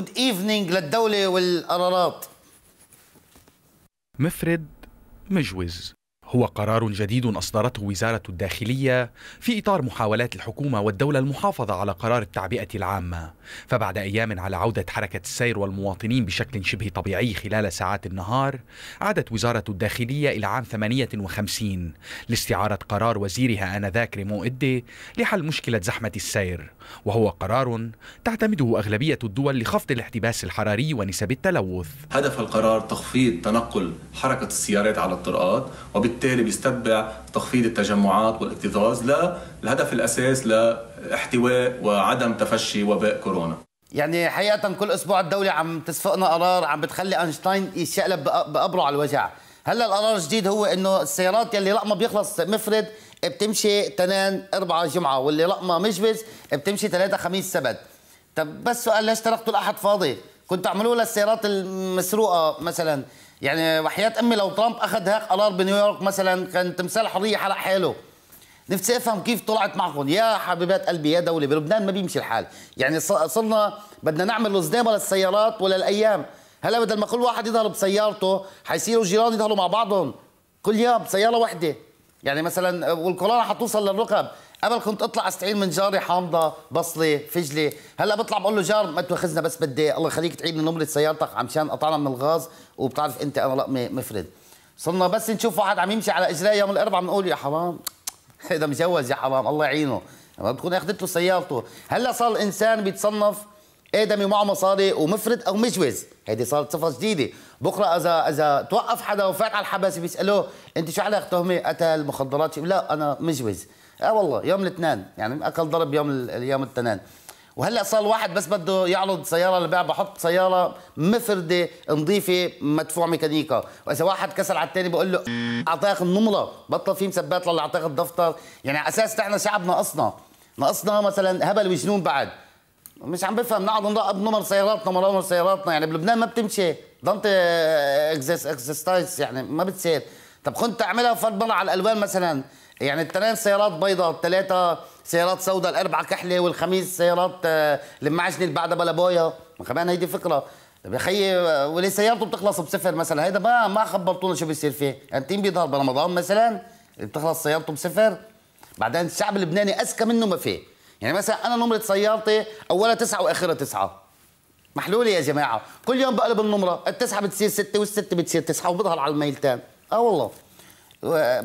جود ايفنينج للدوله والقرارات مفرد مجوز هو قرار جديد اصدرته وزاره الداخليه في اطار محاولات الحكومه والدوله المحافظه على قرار التعبئه العامه فبعد ايام على عوده حركه السير والمواطنين بشكل شبه طبيعي خلال ساعات النهار عادت وزاره الداخليه الى عام 58 لاستعاره قرار وزيرها انذاك ريمو إدي لحل مشكله زحمه السير وهو قرار تعتمده اغلبيه الدول لخفض الاحتباس الحراري ونسب التلوث هدف القرار تخفيض تنقل حركه السيارات على الطرقات وبالتالي وبالتالي بيستتبع تخفيض التجمعات والاكتظاظ للهدف الأساس لاحتواء وعدم تفشي وباء كورونا يعني حقيقة كل أسبوع الدولة عم تسفقنا قرار عم بتخلي أينشتاين يشقلب بقبره على الوجع هلا القرار الجديد هو انه السيارات يلي رقمها بيخلص مفرد بتمشي تنان أربعة جمعة واللي رقمها مجبز بتمشي ثلاثة خميس سبت طب بس سؤال ليش تركتوا الأحد فاضي كنت تعملوا للسيارات المسروقة مثلا يعني وحياه امي لو ترامب اخذ هاك قرار بنيويورك مثلا كان تمثال حريه حرق حاله نفسي افهم كيف طلعت معكم يا حبيبات قلبي يا دوله بلبنان ما بيمشي الحال يعني صرنا بدنا نعمل لزنامه للسيارات ولا الايام هلا بدل ما كل واحد يظهر بسيارته حيصيروا جيران يظهروا مع بعضهم كل يوم سياره واحده يعني مثلا والكورونا حتوصل للركب قبل كنت اطلع استعين من جاري حامضه بصله فجله هلا بطلع بقول له جار ما تواخذنا بس بدي الله يخليك تعيد لي نمره سيارتك عمشان قطعنا من الغاز وبتعرف انت انا لقمه مفرد صرنا بس نشوف واحد عم يمشي على اجريه يوم الاربعاء بنقول يا حرام هذا مجوز يا حرام الله يعينه ما بتكون اخذت له سيارته هلا صار الانسان بيتصنف ادمي معه مصاري ومفرد او مجوز هيدي صارت صفه جديده بكره اذا اذا توقف حدا وفات على الحبس بيسالوه انت شو علاقه تهمه قتل مخدرات لا انا مجوز اه والله يوم الاثنين يعني اكل ضرب يوم يوم الاثنين وهلا صار الواحد بس بده يعرض سياره للبيع بحط سياره مفرده نظيفه مدفوع ميكانيكا واذا واحد كسر على الثاني بقول له اعطاك النمره بطل في مسبات لله اعطاك الدفتر يعني على اساس نحن شعب ناقصنا ناقصنا مثلا هبل وجنون بعد مش عم بفهم نقعد نراقب نمر سياراتنا ونمر سياراتنا يعني بلبنان ما بتمشي ضنت اكسسايز يعني ما بتصير طب كنت تعملها فرد على الالوان مثلا يعني الثلاث سيارات بيضاء الثلاثه سيارات سوداء الاربعه كحله والخميس سيارات المعجنه آه، اللي بعدها بلا ما كمان هيدي فكره طب يا خيي آه، وليه سيارته بتخلص بصفر مثلا هيدا ما ما خبرتونا شو بيصير فيه انتين يعني بيظهر برمضان مثلا بتخلص سيارته بصفر بعدين الشعب اللبناني اذكى منه ما فيه يعني مثلا انا نمره سيارتي اولها تسعه واخرها تسعه محلوله يا جماعه كل يوم بقلب النمره التسعه بتصير سته والسته بتصير تسعه وبظهر على الميلتان اه والله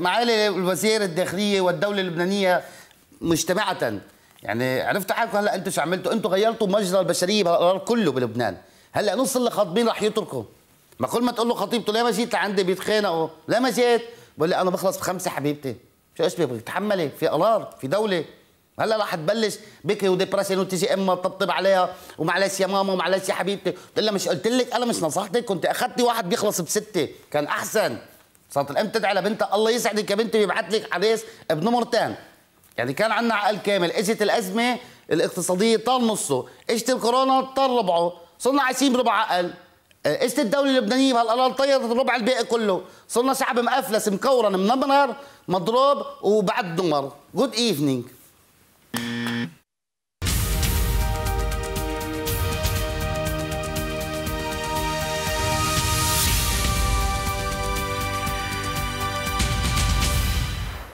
معالي الوزير الداخليه والدوله اللبنانيه مجتمعه يعني عرفتوا حالكم هلا انتم شو عملتوا انتم غيرتوا مجرى البشريه بالقرار كله بلبنان هلا نص اللي خاطبين رح يتركوا ما كل ما تقول له خطيبته ليه ما جيت لعندي بيتخانقوا ليه ما جيت بقول لي انا بخلص بخمسه حبيبتي شو اسمي بتحملي في قرار في دوله هلا راح تبلش بكي وديبرشن وتجي امها تطبطب عليها ومعلش يا ماما ومعلش يا حبيبتي قلت لها مش قلت لك انا مش نصحتك كنت اخذتي واحد بيخلص بسته كان احسن صارت الام تدعي لبنتها الله يسعدك يا بنتي بيبعث لك عريس مرتين يعني كان عندنا عقل كامل اجت الازمه الاقتصاديه طال نصه اجت الكورونا طال ربعه صرنا عايشين بربع عقل اجت الدوله اللبنانيه بهالقرار طيرت الربع الباقي كله صرنا شعب مقفلس مكورن منمر مضروب وبعد دمر جود ايفنينج